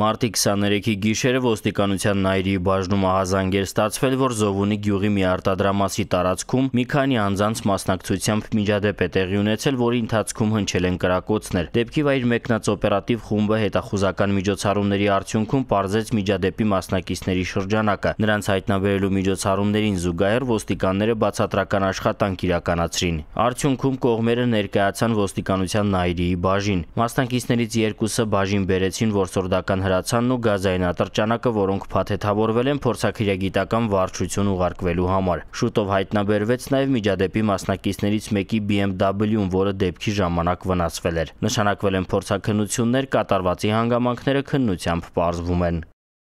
Մարտի 23-ի գիշերը ոստիկանության նայրի բաժնում ահազանգեր ստացվել, որ Զովունի գյուղի մի արտադրամասի տարածքում մի քանի անձանց մասնակցությամբ միջադեպ է տեղի ունեցել, որի ընթացքում հնչել են կրակոցներ։ Դեպքի վայր մեկնած օպերատիվ խումբը հետախուզական միջոցառումների արդյունքում բարձեց միջադեպի մասնակիցների շրջանակը։ Նրանց հայտնաբերելու միջոցառումներին զուգահեռ ոստիկանները բացատրական աշխատանք իրականացրին։ Արդյունքում կողմերը ներկայացան ոստիկանության նայրիի բաժին։ Մասնակիցներից երկուսը բաժին բերեցին որսորդական հրացանն ու գազային ատրճանակը, որոնք փաթեթավորվել են փորձաքիրագիտական վարչություն ուղարկվելու համար։ Շուտով հայտնաբերվեց նաև միջադեպի մասնակիցներից մեկի BMW-ն, որը դեպքի ժամանակ վնասվել էր։ Նշանակվել են փորձաքննություններ, կատարվածի հանգամանքները քննությամբ պարզվում են։